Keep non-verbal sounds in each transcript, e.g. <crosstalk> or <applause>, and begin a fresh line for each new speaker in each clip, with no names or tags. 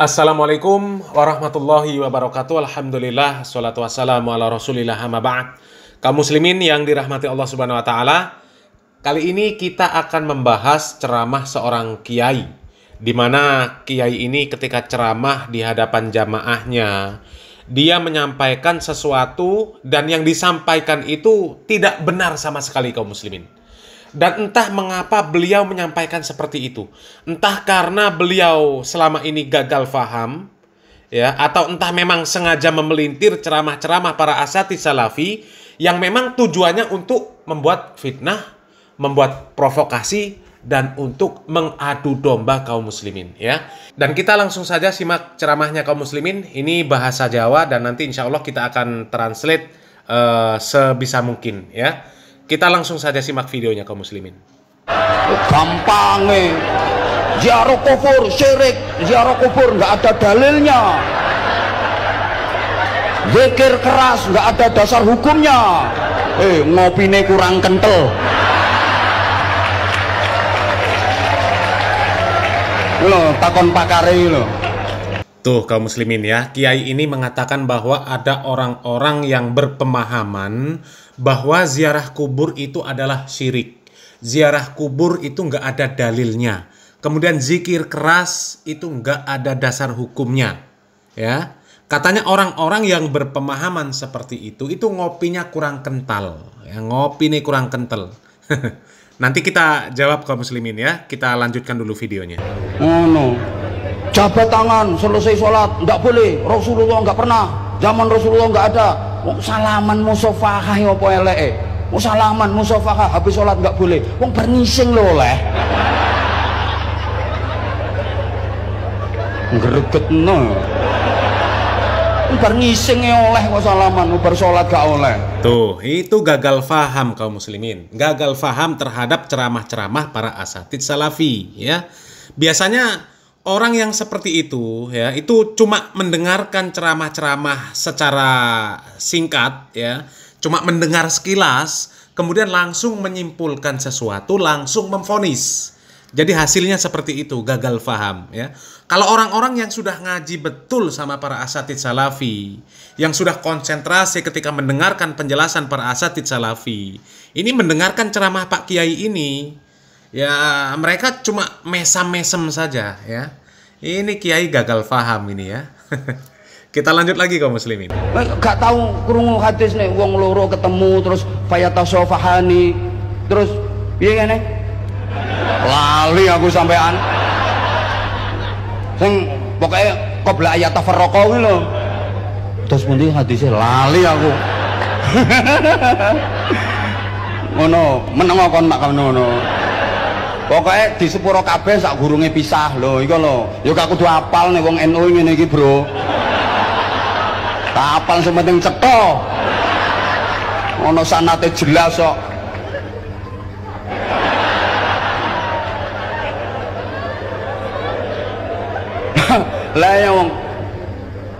Assalamualaikum warahmatullahi wabarakatuh. Alhamdulillah salatu wassalamu ala Rasulillah amma ba'd. Kaum muslimin yang dirahmati Allah Subhanahu wa taala, kali ini kita akan membahas ceramah seorang kiai di mana kiai ini ketika ceramah di hadapan jamaahnya dia menyampaikan sesuatu dan yang disampaikan itu tidak benar sama sekali kaum muslimin. Dan entah mengapa beliau menyampaikan seperti itu. Entah karena beliau selama ini gagal faham, ya, atau entah memang sengaja memelintir ceramah-ceramah para asati salafi yang memang tujuannya untuk membuat fitnah, membuat provokasi, dan untuk mengadu domba kaum muslimin ya. Dan kita langsung saja simak ceramahnya kaum muslimin. Ini bahasa Jawa dan nanti insya Allah kita akan translate uh, sebisa mungkin ya. Kita langsung saja simak videonya kaum muslimin.
Gampang eh. Ziarah kufur, syirik, ziarah kufur nggak ada dalilnya. Zikir keras nggak ada dasar hukumnya. Eh, ngopine kurang kental. Loh, takon pakare loh.
Tuh kaum muslimin ya, kiai ini mengatakan bahwa ada orang-orang yang berpemahaman bahwa ziarah kubur itu adalah syirik. Ziarah kubur itu nggak ada dalilnya. Kemudian zikir keras itu nggak ada dasar hukumnya. Ya, katanya orang-orang yang berpemahaman seperti itu itu ngopinya kurang kental. Ya, ngopi nih kurang kental. <laughs> Nanti kita jawab kaum muslimin ya. Kita lanjutkan dulu videonya.
Oh no. Jabat tangan selesai sholat nggak boleh. Rasulullah nggak pernah. Zaman Rasulullah nggak ada. Wong salaman musafahah yo ya apa eleke? Wong salaman musafahah habis sholat nggak boleh. Wong bernising lho oleh. Gregetno. Bar ngisinge oleh kok salaman, bar sholat gak oleh.
Tuh, itu gagal faham kaum muslimin. Gagal faham terhadap ceramah-ceramah para asatid salafi ya. Biasanya orang yang seperti itu ya itu cuma mendengarkan ceramah-ceramah secara singkat ya cuma mendengar sekilas kemudian langsung menyimpulkan sesuatu langsung memfonis jadi hasilnya seperti itu gagal faham ya kalau orang-orang yang sudah ngaji betul sama para asatid salafi yang sudah konsentrasi ketika mendengarkan penjelasan para asatid salafi ini mendengarkan ceramah Pak Kiai ini ya mereka cuma mesam-mesem saja ya. Ini kiai gagal paham ini ya.
<laughs>
Kita lanjut lagi kaum muslimin.
Gak tahu kerungu hadis nih wong loro ketemu terus fayatasofahani terus iya kan eh? Lali aku sampean. Sing pokoknya qabla ayat tafarraqa kuwi lho. Terus nanti hadisnya lali aku. <laughs> Ngono, menengokon kon mak ngono pokoknya di sepuro kabeh sak gurunge pisah lho iku lho ya gak kudu apal nih wong NU ngene iki bro tak apal sing penting cetha sanate jelas kok <laughs> lah yang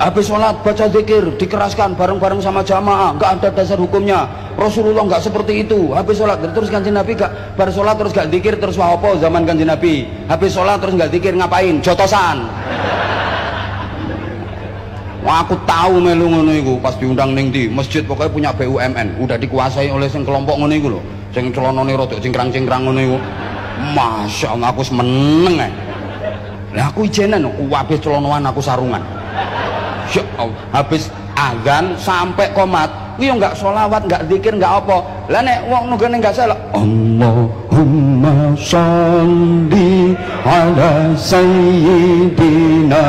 habis sholat baca zikir dikeraskan bareng-bareng sama jamaah nggak ada dasar hukumnya Rasulullah nggak seperti itu habis sholat terus kanji Nabi gak bar sholat terus gak zikir terus wahopo zaman kanji Nabi habis sholat terus nggak zikir ngapain jotosan Wah, aku tahu melu ngono iku pas diundang ning di masjid pokoknya punya BUMN udah dikuasai oleh sing kelompok ngono iku lho sing celanane rada cingkrang-cingkrang ngono iku Masya Allah aku seneng eh. Lah aku ijenan aku habis celonoan aku sarungan Masya Allah habis agan sampai komat kuwi iya nggak solawat nggak dikir, nggak apa lah nek wong nunggone nggak salah Allahumma sholli ala sayyidina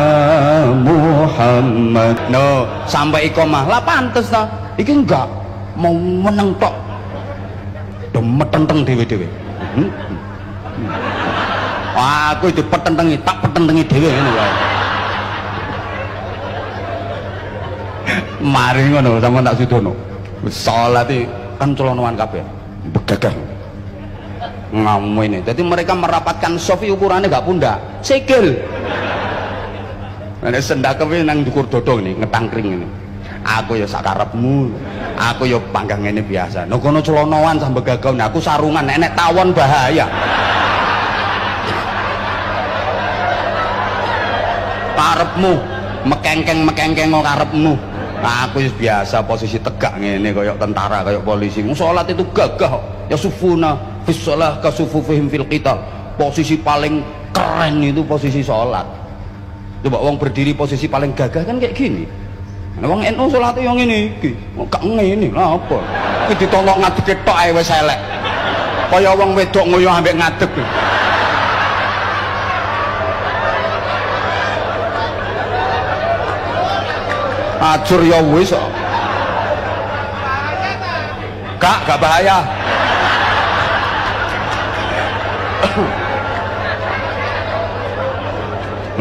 Muhammad no sampai ikomah lah pantes ta iki enggak mau meneng tok demetenteng dhewe-dhewe hmm? Hmm. hmm? aku itu petentengi tak petentengi dhewe ngono wae mari ngono sama tak sidono di kan celonuan kape begagah ngamu ini jadi mereka merapatkan sofi ukurannya gak pundak segel ini sendakemnya nang dukur dodong nih ngetangkring ini aku ya sakarepmu aku ya panggang ini biasa no nah, kono celonuan sama begagah nah, aku sarungan nenek tawon bahaya karepmu mekengkeng mekengkeng karepmu aku biasa posisi tegak ngene kayak tentara kayak polisi sholat itu gagah ya sufuna fis shalah kasufufihim fil kita posisi paling keren itu posisi sholat coba wong berdiri posisi paling gagah kan kayak gini nah, wong NU itu yang ini, iki gak ngene lah apa Kita ditolok ngadeg tok ae wis Kayak kaya wedok ngoyo ambek ngadeg ngajur ya wis kak gak bahaya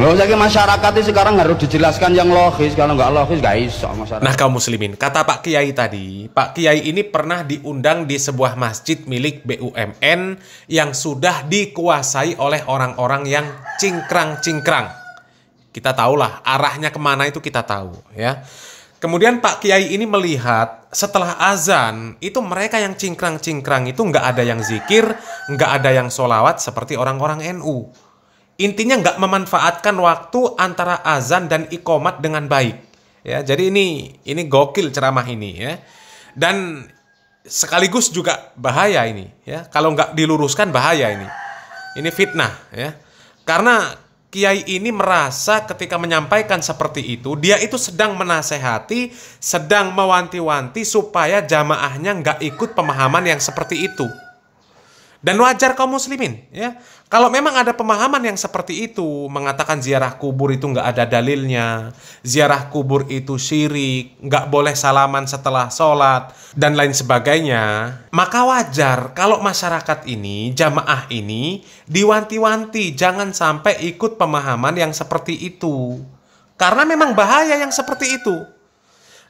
Loh, jadi masyarakat ini sekarang harus dijelaskan yang logis, kalau nggak logis nggak iso masyarakat.
Nah, kaum muslimin, kata Pak Kiai tadi, Pak Kiai ini pernah diundang di sebuah masjid milik BUMN yang sudah dikuasai oleh orang-orang yang cingkrang-cingkrang kita tahu lah arahnya kemana itu kita tahu ya. Kemudian Pak Kiai ini melihat setelah azan itu mereka yang cingkrang-cingkrang itu nggak ada yang zikir, nggak ada yang solawat seperti orang-orang NU. Intinya nggak memanfaatkan waktu antara azan dan ikomat dengan baik. Ya, jadi ini ini gokil ceramah ini ya. Dan sekaligus juga bahaya ini ya. Kalau nggak diluruskan bahaya ini. Ini fitnah ya. Karena Kiai ini merasa ketika menyampaikan seperti itu, dia itu sedang menasehati, sedang mewanti-wanti supaya jamaahnya nggak ikut pemahaman yang seperti itu dan wajar kaum muslimin ya kalau memang ada pemahaman yang seperti itu mengatakan ziarah kubur itu nggak ada dalilnya ziarah kubur itu syirik nggak boleh salaman setelah sholat dan lain sebagainya maka wajar kalau masyarakat ini jamaah ini diwanti-wanti jangan sampai ikut pemahaman yang seperti itu karena memang bahaya yang seperti itu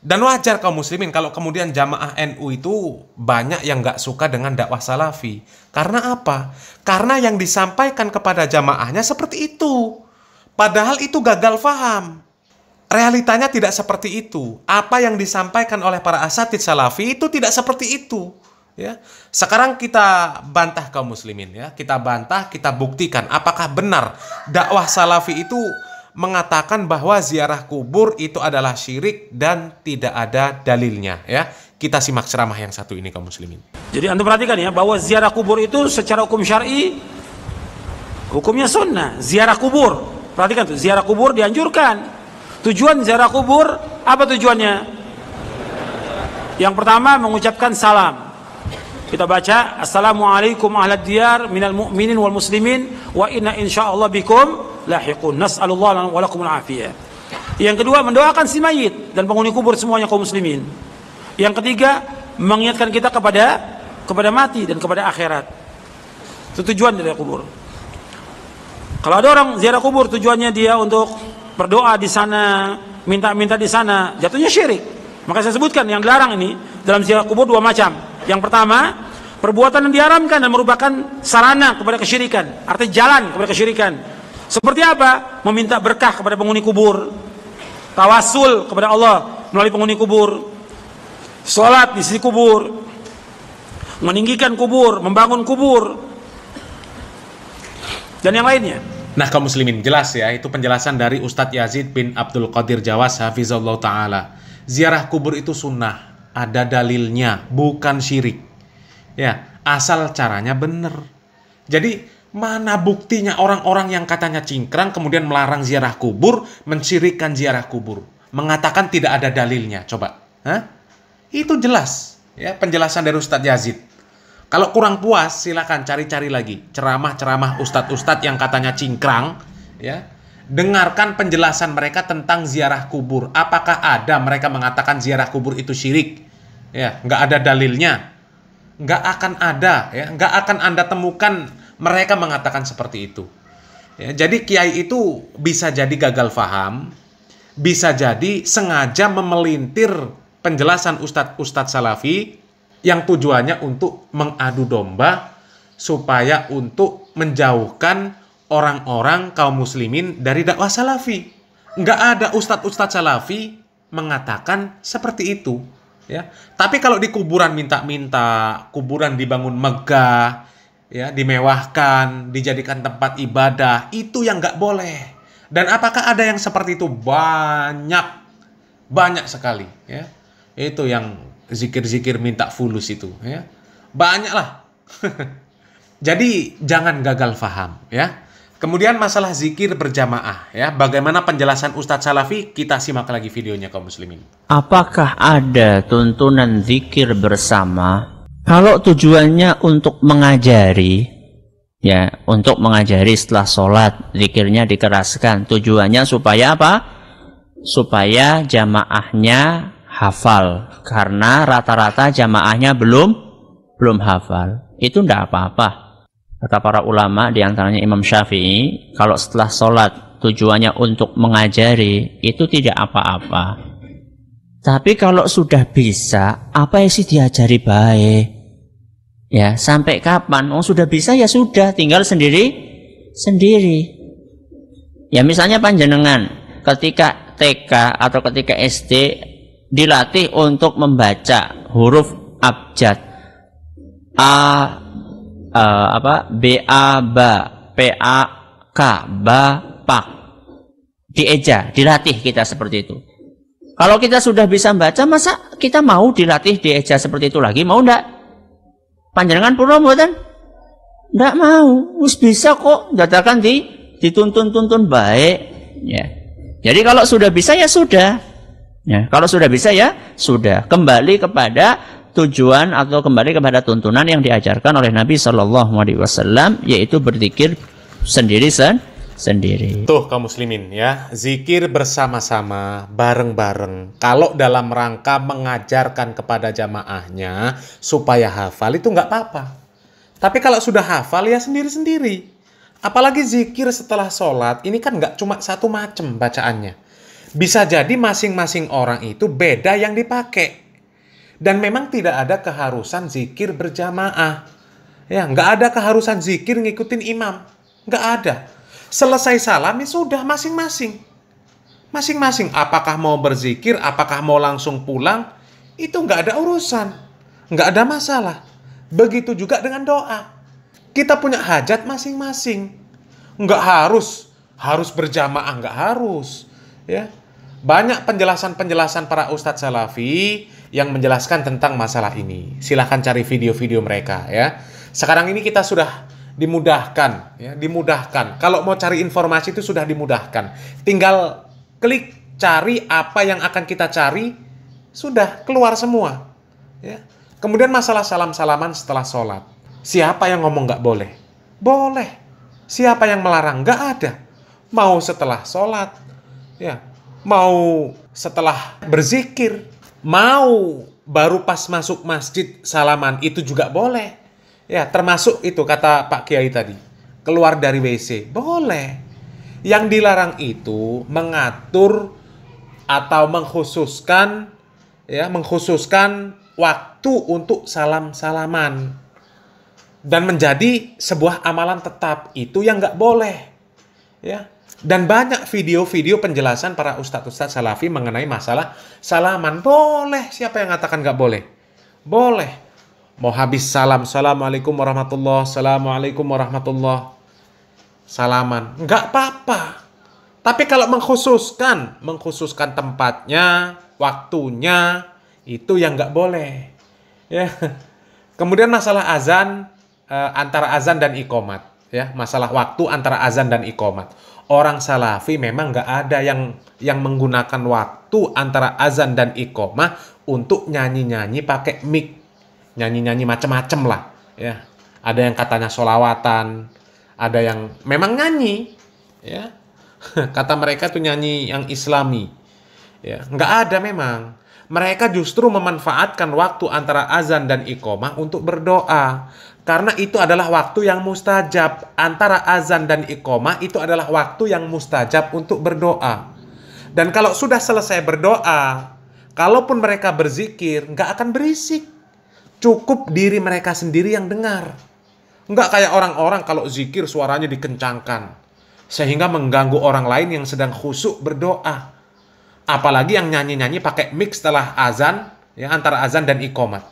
dan wajar kaum muslimin kalau kemudian jamaah NU itu banyak yang nggak suka dengan dakwah salafi. Karena apa? Karena yang disampaikan kepada jamaahnya seperti itu. Padahal itu gagal faham. Realitanya tidak seperti itu. Apa yang disampaikan oleh para asatid salafi itu tidak seperti itu. Ya. Sekarang kita bantah kaum muslimin ya. Kita bantah, kita buktikan apakah benar dakwah salafi itu mengatakan bahwa ziarah kubur itu adalah syirik dan tidak ada dalilnya ya. Kita simak ceramah yang satu ini kaum muslimin.
Jadi Anda perhatikan ya bahwa ziarah kubur itu secara hukum syar'i hukumnya sunnah, ziarah kubur. Perhatikan tuh, ziarah kubur dianjurkan. Tujuan ziarah kubur apa tujuannya? Yang pertama mengucapkan salam. Kita baca Assalamualaikum ahlad diyar minal mu'minin wal muslimin wa inna insyaallah bikum lahiqun. Nas'alullah wa lakumul afiyah. Yang kedua mendoakan si mayit dan penghuni kubur semuanya kaum muslimin. Yang ketiga mengingatkan kita kepada kepada mati dan kepada akhirat. Itu tujuan dari kubur. Kalau ada orang ziarah kubur tujuannya dia untuk berdoa di sana, minta-minta di sana, jatuhnya syirik. Maka saya sebutkan yang dilarang ini dalam ziarah kubur dua macam yang pertama, perbuatan yang diharamkan dan merupakan sarana kepada kesyirikan, artinya jalan kepada kesyirikan. Seperti apa? Meminta berkah kepada penghuni kubur, tawasul kepada Allah melalui penghuni kubur, sholat di sisi kubur, meninggikan kubur, membangun kubur,
dan yang lainnya. Nah kaum muslimin jelas ya itu penjelasan dari Ustadz Yazid bin Abdul Qadir Jawas Hafizullah Ta'ala Ziarah kubur itu sunnah ada dalilnya, bukan syirik. Ya, asal caranya benar. Jadi mana buktinya orang-orang yang katanya cingkrang kemudian melarang ziarah kubur, mensyirikan ziarah kubur, mengatakan tidak ada dalilnya. Coba, Hah? itu jelas ya penjelasan dari Ustadz Yazid. Kalau kurang puas, silakan cari-cari lagi ceramah-ceramah ustadz-ustadz yang katanya cingkrang, ya dengarkan penjelasan mereka tentang ziarah kubur. Apakah ada mereka mengatakan ziarah kubur itu syirik? Ya, nggak ada dalilnya. Nggak akan ada, ya, nggak akan anda temukan mereka mengatakan seperti itu. Ya, jadi kiai itu bisa jadi gagal faham, bisa jadi sengaja memelintir penjelasan ustadz-ustadz salafi yang tujuannya untuk mengadu domba supaya untuk menjauhkan orang-orang kaum muslimin dari dakwah salafi. Nggak ada ustadz-ustadz salafi mengatakan seperti itu. Ya, tapi kalau di kuburan minta-minta, kuburan dibangun megah, ya dimewahkan, dijadikan tempat ibadah, itu yang nggak boleh. Dan apakah ada yang seperti itu? Banyak, banyak sekali. Ya, itu yang zikir-zikir minta fulus itu. Ya, banyaklah. <laughs> Jadi jangan gagal faham, ya. Kemudian masalah zikir berjamaah ya, bagaimana penjelasan Ustadz Salafi kita simak lagi videonya kaum muslimin.
Apakah ada tuntunan zikir bersama? Kalau tujuannya untuk mengajari, ya untuk mengajari setelah sholat, zikirnya dikeraskan. Tujuannya supaya apa? Supaya jamaahnya hafal, karena rata-rata jamaahnya belum belum hafal. Itu ndak apa-apa Kata para ulama diantaranya Imam Syafi'i, kalau setelah sholat tujuannya untuk mengajari, itu tidak apa-apa. Tapi kalau sudah bisa, apa yang sih diajari baik? Ya, sampai kapan? Oh, sudah bisa ya sudah, tinggal sendiri sendiri. Ya, misalnya panjenengan ketika TK atau ketika SD dilatih untuk membaca huruf abjad A uh, apa B A ba P A K ba pak dieja dilatih kita seperti itu kalau kita sudah bisa baca masa kita mau dilatih dieja seperti itu lagi mau ndak panjenengan purna kan ndak mau harus bisa kok dadakan di dituntun-tuntun baik ya jadi kalau sudah bisa ya sudah ya kalau sudah bisa ya sudah kembali kepada tujuan atau kembali kepada tuntunan yang diajarkan oleh Nabi Shallallahu Alaihi Wasallam yaitu berzikir sendiri sen sendiri.
Tuh kaum muslimin ya, zikir bersama-sama,
bareng-bareng.
Kalau dalam rangka mengajarkan kepada jamaahnya supaya hafal itu nggak apa-apa. Tapi kalau sudah hafal ya sendiri-sendiri. Apalagi zikir setelah sholat, ini kan nggak cuma satu macam bacaannya. Bisa jadi masing-masing orang itu beda yang dipakai. Dan memang tidak ada keharusan zikir berjamaah. Ya, nggak ada keharusan zikir ngikutin imam. Nggak ada. Selesai salam ya sudah masing-masing. Masing-masing. Apakah mau berzikir, apakah mau langsung pulang, itu nggak ada urusan. Nggak ada masalah. Begitu juga dengan doa. Kita punya hajat masing-masing. Nggak harus. Harus berjamaah, nggak harus. Ya, banyak penjelasan-penjelasan para ustadz salafi yang menjelaskan tentang masalah ini. Silahkan cari video-video mereka ya. Sekarang ini kita sudah dimudahkan ya, dimudahkan. Kalau mau cari informasi itu sudah dimudahkan. Tinggal klik cari apa yang akan kita cari sudah keluar semua. Ya. Kemudian masalah salam-salaman setelah sholat. Siapa yang ngomong nggak boleh? Boleh. Siapa yang melarang? Nggak ada. Mau setelah sholat, ya. Mau setelah berzikir, mau baru pas masuk masjid salaman itu juga boleh. Ya, termasuk itu kata Pak Kiai tadi. Keluar dari WC, boleh. Yang dilarang itu mengatur atau mengkhususkan ya, mengkhususkan waktu untuk salam-salaman dan menjadi sebuah amalan tetap itu yang nggak boleh ya dan banyak video-video penjelasan para ustadz-ustadz salafi mengenai masalah salaman. Boleh, siapa yang mengatakan gak boleh? Boleh. Mau habis salam, Assalamualaikum warahmatullah, Assalamualaikum warahmatullah. Salaman, Gak apa-apa. Tapi kalau mengkhususkan, mengkhususkan tempatnya, waktunya, itu yang gak boleh. Ya. Kemudian masalah azan, eh, antara azan dan ikomat. Ya, masalah waktu antara azan dan ikomat orang salafi memang nggak ada yang yang menggunakan waktu antara azan dan iqomah untuk nyanyi-nyanyi pakai mic. Nyanyi-nyanyi macem-macem lah. ya Ada yang katanya solawatan, ada yang memang nyanyi. ya <laughs> Kata mereka tuh nyanyi yang islami. ya Nggak ada memang mereka justru memanfaatkan waktu antara azan dan iqomah untuk berdoa. Karena itu adalah waktu yang mustajab. Antara azan dan iqomah itu adalah waktu yang mustajab untuk berdoa. Dan kalau sudah selesai berdoa, kalaupun mereka berzikir, nggak akan berisik. Cukup diri mereka sendiri yang dengar. Nggak kayak orang-orang kalau zikir suaranya dikencangkan. Sehingga mengganggu orang lain yang sedang khusuk berdoa. Apalagi yang nyanyi-nyanyi pakai mix setelah azan, ya antara azan dan ikomat.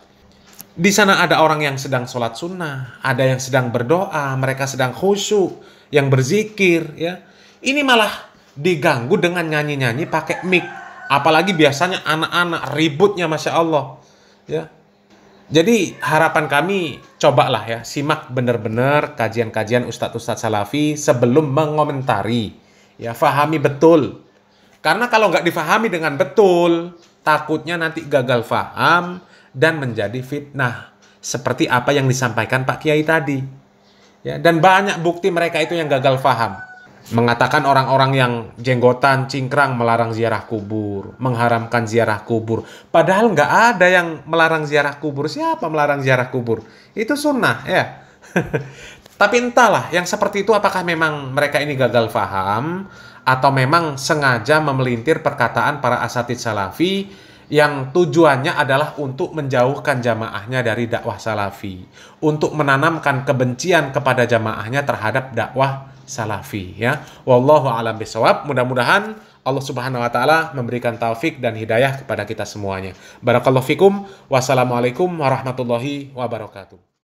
Di sana ada orang yang sedang sholat sunnah, ada yang sedang berdoa, mereka sedang khusyuk, yang berzikir, ya. Ini malah diganggu dengan nyanyi-nyanyi pakai mic. Apalagi biasanya anak-anak ributnya Masya Allah. Ya, jadi harapan kami cobalah ya simak benar-benar kajian-kajian ustadz-ustadz salafi sebelum mengomentari. Ya fahami betul karena kalau nggak difahami dengan betul, takutnya nanti gagal faham dan menjadi fitnah. Seperti apa yang disampaikan Pak Kiai tadi. Ya, dan banyak bukti mereka itu yang gagal faham. Mengatakan orang-orang yang jenggotan, cingkrang melarang ziarah kubur, mengharamkan ziarah kubur. Padahal nggak ada yang melarang ziarah kubur. Siapa melarang ziarah kubur? Itu sunnah ya. Tapi entahlah, yang seperti itu apakah memang mereka ini gagal faham atau memang sengaja memelintir perkataan para asatid salafi yang tujuannya adalah untuk menjauhkan jamaahnya dari dakwah salafi, untuk menanamkan kebencian kepada jamaahnya terhadap dakwah salafi ya. Wallahu alam bisawab. Mudah-mudahan Allah Subhanahu wa taala memberikan taufik dan hidayah kepada kita semuanya. Barakallahu fikum. Wassalamualaikum warahmatullahi wabarakatuh.